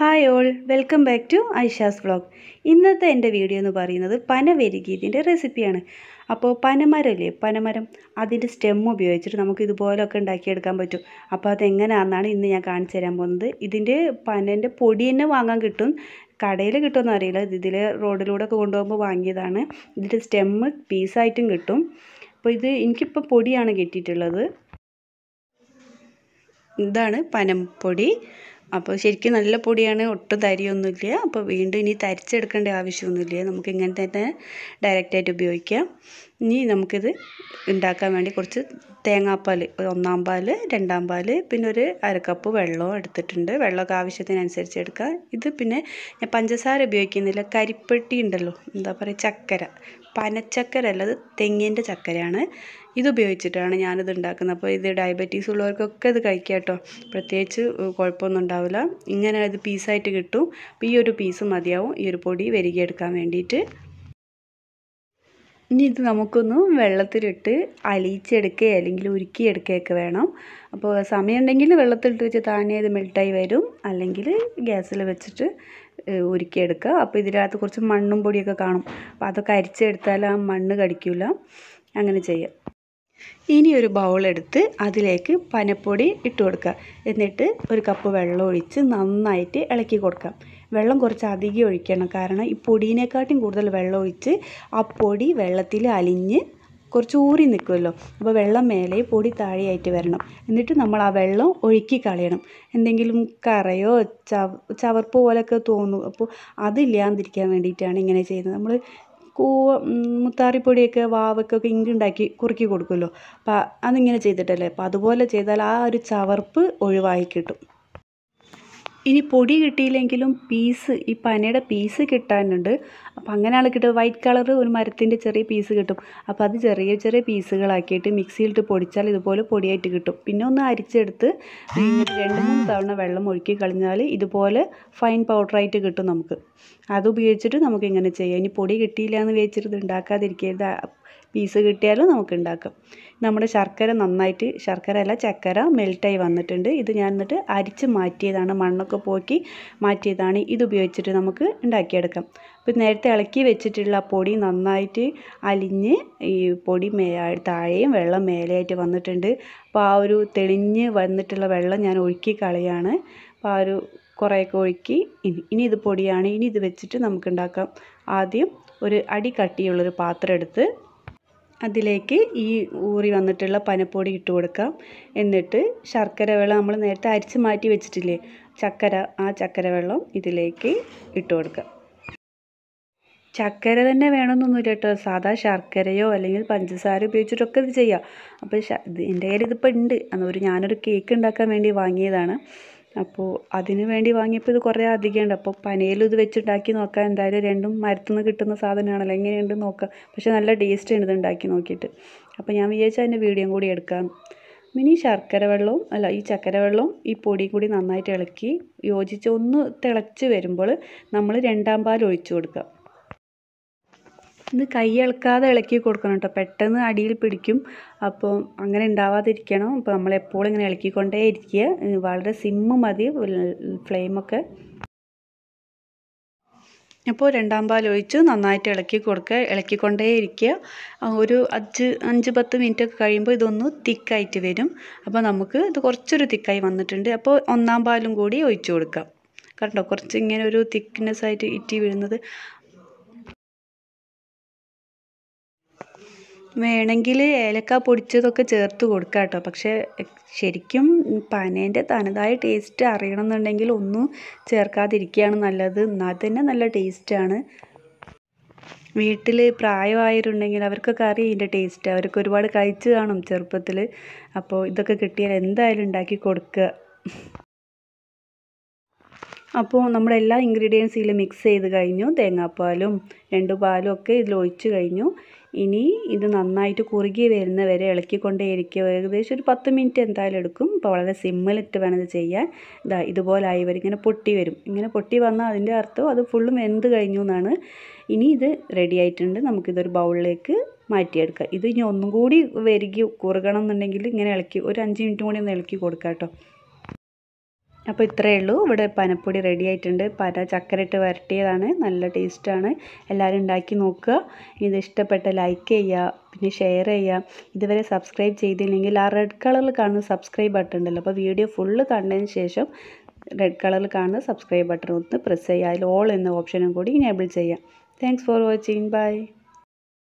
hi all welcome back to Aisha's vlog ഇന്നത്തെ എൻ്റെ video എന്ന് പറയുന്നത് പനവരികീതിൻ്റെ റെസിപ്പിയാണ് അപ്പോൾ പനമരമില്ലേ പനമരം അതിൻ്റെ സ്റ്റെം ഉപയോഗിച്ചിട്ട് നമുക്ക് ഇതുപോലൊക്കെ ഉണ്ടാക്കിയെടുക്കാൻ പറ്റും അപ്പോൾ അതെങ്ങനെയാണെന്നാണ് ഇന്ന് ഞാൻ കാണിച്ചു തരാൻ പോകുന്നത് ഇതിൻ്റെ പനൻ്റെ പൊടി തന്നെ വാങ്ങാൻ കിട്ടും കടയിൽ കിട്ടുമെന്ന് അറിയില്ല ഇതിൽ റോഡിലൂടെ ഒക്കെ കൊണ്ടുപോകുമ്പോൾ വാങ്ങിയതാണ് ഇതിൻ്റെ സ്റ്റെമ്മ് പീസായിട്ടും കിട്ടും അപ്പോൾ ഇത് എനിക്കിപ്പോൾ പൊടിയാണ് കിട്ടിയിട്ടുള്ളത് ഇതാണ് പൊടി അപ്പോൾ ശരിക്കും നല്ല പൊടിയാണ് ഒട്ടും തരിയൊന്നുമില്ല അപ്പോൾ വീണ്ടും ഇനി തരിച്ചെടുക്കേണ്ട ആവശ്യമൊന്നുമില്ല നമുക്ക് ഇങ്ങനെ തന്നെ ഡയറക്റ്റായിട്ട് ഉപയോഗിക്കാം ഇനി നമുക്കിത് ഉണ്ടാക്കാൻ വേണ്ടി കുറച്ച് തേങ്ങാപ്പാൽ ഒന്നാം പാൽ രണ്ടാം പാൽ പിന്നെ ഒരു അരക്കപ്പ് വെള്ളവും എടുത്തിട്ടുണ്ട് വെള്ളമൊക്കെ ആവശ്യത്തിനനുസരിച്ച് എടുക്കുക ഇത് പിന്നെ ഞാൻ പഞ്ചസാര ഉപയോഗിക്കുന്നില്ല കരിപ്പെട്ടി ഉണ്ടല്ലോ എന്താ പറയുക ചക്കര പനച്ചക്കര അല്ല തെങ്ങിൻ്റെ ചക്കരയാണ് ഇത് ഉപയോഗിച്ചിട്ടാണ് ഞാനിത് ഉണ്ടാക്കുന്നത് അപ്പോൾ ഇത് ഡയബറ്റീസ് ഉള്ളവർക്കൊക്കെ ഇത് കഴിക്കാം കേട്ടോ പ്രത്യേകിച്ച് കുഴപ്പമൊന്നും ഉണ്ടാവില്ല ഇങ്ങനെ ഇത് പീസായിട്ട് കിട്ടും അപ്പോൾ ഈ ഒരു പീസ് മതിയാവും ഈ ഒരു പൊടി വരികയെടുക്കാൻ വേണ്ടിയിട്ട് ഇനി ഇത് നമുക്കൊന്ന് വെള്ളത്തിലിട്ട് അലിയിച്ചെടുക്കുകയോ അല്ലെങ്കിൽ ഉരുക്കിയെടുക്കുകയൊക്കെ വേണം അപ്പോൾ സമയം ഉണ്ടെങ്കിൽ വെള്ളത്തിലിട്ട് വെച്ച് താനേ ഇത് മെൽട്ടായി വരും അല്ലെങ്കിൽ ഗ്യാസിൽ വെച്ചിട്ട് ഉരുക്കിയെടുക്കുക അപ്പോൾ ഇതിനകത്ത് കുറച്ച് മണ്ണും പൊടിയൊക്കെ കാണും അപ്പോൾ അതൊക്കെ അരിച്ചെടുത്താൽ ആ മണ്ണ് കടിക്കില്ല അങ്ങനെ ചെയ്യാം ഇനി ഒരു ബൗളെടുത്ത് അതിലേക്ക് പനപ്പൊടി ഇട്ട് കൊടുക്കുക എന്നിട്ട് ഒരു കപ്പ് വെള്ളം ഒഴിച്ച് നന്നായിട്ട് ഇളക്കി കൊടുക്കാം വെള്ളം കുറച്ച് അധികം ഒഴിക്കണം കാരണം ഈ പൊടിയിനെക്കാട്ടിയും കൂടുതൽ വെള്ളം ഒഴിച്ച് ആ പൊടി വെള്ളത്തിൽ അലിഞ്ഞ് കുറച്ച് ഊറി നിൽക്കുമല്ലോ അപ്പോൾ വെള്ളം മേലെ പൊടി താഴെയായിട്ട് വരണം എന്നിട്ട് നമ്മൾ ആ വെള്ളം ഒഴുക്കി കളയണം എന്തെങ്കിലും കറയോ ചവ ചവർപ്പ് പോലെയൊക്കെ തോന്നും അപ്പോൾ അതില്ലാതിരിക്കാൻ വേണ്ടിയിട്ടാണ് ഇങ്ങനെ ചെയ്യുന്നത് നമ്മൾ കൂവ മുത്താറിപ്പൊടിയൊക്കെ വാവക്കൊക്കെ ഉണ്ടാക്കി കുറുക്കി കൊടുക്കുമല്ലോ അപ്പം അതിങ്ങനെ ചെയ്തിട്ടല്ലേ അപ്പം അതുപോലെ ചെയ്താൽ ആ ഒരു ചവർപ്പ് ഒഴിവായി കിട്ടും ഇനി പൊടി കിട്ടിയില്ലെങ്കിലും പീസ് ഈ പനയുടെ പീസ് കിട്ടാനുണ്ട് അപ്പോൾ ആൾ കിട്ടും വൈറ്റ് കളർ ഒരു മരത്തിൻ്റെ ചെറിയ പീസ് കിട്ടും അപ്പോൾ അത് ചെറിയ ചെറിയ പീസുകളാക്കിയിട്ട് മിക്സിയിലിട്ട് പൊടിച്ചാൽ ഇതുപോലെ പൊടിയായിട്ട് കിട്ടും പിന്നെ ഒന്ന് അരിച്ചെടുത്ത് രണ്ട് മൂന്ന് തവണ വെള്ളം ഒഴുക്കി കളഞ്ഞാൽ ഇതുപോലെ ഫൈൻ പൗഡറായിട്ട് കിട്ടും നമുക്ക് അത് ഉപയോഗിച്ചിട്ട് നമുക്കിങ്ങനെ ചെയ്യാം ഇനി പൊടി കിട്ടിയില്ല എന്ന് വിചാരിച്ചിട്ട് ഉണ്ടാക്കാതിരിക്കരുത് പീസ് കിട്ടിയാലും നമുക്ക് ഉണ്ടാക്കാം നമ്മുടെ ശർക്കര നന്നായിട്ട് ശർക്കര അല്ല ചക്കര മെൽട്ടായി വന്നിട്ടുണ്ട് ഇത് ഞാൻ എന്നിട്ട് അരിച്ച് മാറ്റിയതാണ് മണ്ണൊക്കെ പോക്കി മാറ്റിയതാണ് ഇത് ഉപയോഗിച്ചിട്ട് നമുക്ക് ഉണ്ടാക്കിയെടുക്കാം അപ്പോൾ നേരത്തെ ഇളക്കി വെച്ചിട്ടുള്ള പൊടി നന്നായിട്ട് അലിഞ്ഞ് ഈ പൊടി മേ താഴെയും വെള്ളം മേലെയായിട്ട് വന്നിട്ടുണ്ട് അപ്പോൾ ആ ഒരു തെളിഞ്ഞ് വന്നിട്ടുള്ള വെള്ളം ഞാൻ ഒഴുക്കി കളയാണ് അപ്പോൾ ആ ഒരു കുറേയൊക്കെ ഒഴുക്കി ഇനി ഇനി ഇത് പൊടിയാണ് ഇനി ഇത് വെച്ചിട്ട് നമുക്ക് ഉണ്ടാക്കാം ആദ്യം ഒരു അടി കട്ടിയുള്ളൊരു പാത്രം എടുത്ത് അതിലേക്ക് ഈ ഊറി വന്നിട്ടുള്ള പനപ്പൊടി ഇട്ട് കൊടുക്കാം എന്നിട്ട് ശർക്കര വെള്ളം നമ്മൾ നേരത്തെ അരിച്ച് മാറ്റി വെച്ചിട്ടില്ലേ ചക്കര ആ ചക്കര വെള്ളം ഇതിലേക്ക് ഇട്ട് കൊടുക്കാം ചക്കര തന്നെ വേണമെന്നൊന്നുമില്ല കേട്ടോ സാധാ ശർക്കരയോ അല്ലെങ്കിൽ പഞ്ചസാര ഉപയോഗിച്ചിട്ടൊക്കെ ഇത് ചെയ്യാം അപ്പോൾ എൻ്റെ കയ്യിൽ ഇതിപ്പോൾ ഉണ്ട് അതൊരു ഞാനൊരു കേക്ക് ഉണ്ടാക്കാൻ വേണ്ടി വാങ്ങിയതാണ് അപ്പോൾ അതിന് വേണ്ടി വാങ്ങിയപ്പോൾ ഇത് കുറേ അധികം ഉണ്ട് അപ്പോൾ പനയിൽ ഇത് വെച്ചുണ്ടാക്കി നോക്കാം എന്തായാലും രണ്ടും മരത്തു നിന്ന് കിട്ടുന്ന സാധനമാണല്ലോ എങ്ങനെയുണ്ട് നോക്കാം പക്ഷേ നല്ല ടേസ്റ്റ് ഉണ്ട് ഇത് ഉണ്ടാക്കി നോക്കിയിട്ട് അപ്പോൾ ഞാൻ വിചാരിച്ചാൽ അതിൻ്റെ വീഡിയോയും കൂടി എടുക്കാം ഇനി ശർക്കര വെള്ളവും അല്ല ഈ ചക്കര വെള്ളവും ഈ പൊടിയും കൂടി നന്നായിട്ട് ഇളക്കി യോജിച്ച് ഒന്ന് തിളച്ച് വരുമ്പോൾ നമ്മൾ രണ്ടാം പാൽ ഒഴിച്ചു കൊടുക്കുക ഇത് കൈ ഇളക്കാതെ ഇളക്കി കൊടുക്കണം കേട്ടോ പെട്ടെന്ന് അടിയിൽ പിടിക്കും അപ്പോൾ അങ്ങനെ ഉണ്ടാവാതിരിക്കണം അപ്പോൾ നമ്മൾ എപ്പോഴും ഇങ്ങനെ ഇളക്കിക്കൊണ്ടേ ഇരിക്കുക വളരെ സിമ്മ് മതി ഫ്ലെയിമൊക്കെ അപ്പോൾ രണ്ടാം പാൽ ഒഴിച്ച് നന്നായിട്ട് ഇളക്കി കൊടുക്കുക ഇളക്കിക്കൊണ്ടേ ഇരിക്കുക ഒരു അഞ്ച് അഞ്ച് പത്ത് മിനിറ്റ് ഒക്കെ കഴിയുമ്പോൾ ഇതൊന്ന് തിക്കായിട്ട് വരും അപ്പോൾ നമുക്ക് ഇത് കുറച്ചൊരു തിക്കായി വന്നിട്ടുണ്ട് അപ്പോൾ ഒന്നാം പാലും കൂടി ഒഴിച്ചു കൊടുക്കാം കണ്ടോ കുറച്ച് ഇങ്ങനെ ഒരു തിക്നെസ് ആയിട്ട് ഇറ്റി വീഴുന്നത് വേണമെങ്കിൽ ഏലക്ക പൊടിച്ചതൊക്കെ ചേർത്ത് കൊടുക്കാം കേട്ടോ പക്ഷേ ശരിക്കും പനേൻ്റെ തനതായ ടേസ്റ്റ് അറിയണമെന്നുണ്ടെങ്കിൽ ഒന്നും ചേർക്കാതിരിക്കുകയാണ് നല്ലത് എന്നാൽ തന്നെ നല്ല ടേസ്റ്റാണ് വീട്ടിൽ പ്രായമായവരുണ്ടെങ്കിൽ അവർക്കൊക്കെ അറിയാം ഇതിൻ്റെ ടേസ്റ്റ് അവർക്ക് ഒരുപാട് കഴിച്ച് കാണും ചെറുപ്പത്തിൽ അപ്പോൾ ഇതൊക്കെ കിട്ടിയാൽ എന്തായാലും ഉണ്ടാക്കി കൊടുക്കുക അപ്പോൾ നമ്മളെല്ലാ ഇൻഗ്രീഡിയൻസിലും ഇൻഗ്രീഡിയൻസ് മിക്സ് ചെയ്ത് കഴിഞ്ഞു തേങ്ങാപ്പാലും രണ്ട് പാലും ഒക്കെ ഇതിൽ ഒഴിച്ച് കഴിഞ്ഞു ഇനി ഇത് നന്നായിട്ട് കുറുകി വരുന്ന വരെ ഇരിക്കുക ഏകദേശം ഒരു പത്ത് മിനിറ്റ് എന്തായാലും എടുക്കും അപ്പോൾ വളരെ സിമ്മിലിട്ട് വേണം ഇത് ചെയ്യാൻ ഇതാ ഇതുപോലെ ആയി വരും ഇങ്ങനെ പൊട്ടി വരും ഇങ്ങനെ പൊട്ടി വന്നാൽ അതിൻ്റെ അർത്ഥം അത് ഫുള്ളും വെന്ത് കഴിഞ്ഞു എന്നാണ് ഇനി ഇത് റെഡി ആയിട്ടുണ്ട് നമുക്കിതൊരു ബൗളിലേക്ക് മാറ്റിയെടുക്കുക ഇത് ഇനി ഒന്നും കൂടി വരികി കുറുകണം എന്നുണ്ടെങ്കിൽ ഇങ്ങനെ ഇളക്കി ഒരു അഞ്ച് മിനിറ്റ് കൂടി ഒന്ന് ഇളക്കി കൊടുക്കാം കേട്ടോ അപ്പോൾ ഇത്രയേ ഉള്ളൂ ഇവിടെ പനപ്പൊടി റെഡി ആയിട്ടുണ്ട് പന ചക്കരയിട്ട് വരട്ടിയതാണ് നല്ല ടേസ്റ്റാണ് എല്ലാവരും ഉണ്ടാക്കി നോക്കുക ഇത് ഇഷ്ടപ്പെട്ട ലൈക്ക് ചെയ്യുക പിന്നെ ഷെയർ ചെയ്യുക ഇതുവരെ സബ്സ്ക്രൈബ് ചെയ്തില്ലെങ്കിൽ ആ റെഡ് കളറിൽ കാണുന്ന സബ്സ്ക്രൈബ് ബട്ടൺ ഉണ്ടല്ലോ അപ്പോൾ വീഡിയോ ഫുള്ള് കണ്ടതിന് ശേഷം റെഡ് കളറിൽ കാണുന്ന സബ്സ്ക്രൈബ് ബട്ടൺ ഒന്ന് പ്രസ് ചെയ്യുക അതിൽ ഓൾ എന്ന ഓപ്ഷനും കൂടി ഇനേബിൾ ചെയ്യാം താങ്ക്സ് ഫോർ വാച്ചിങ് ബൈ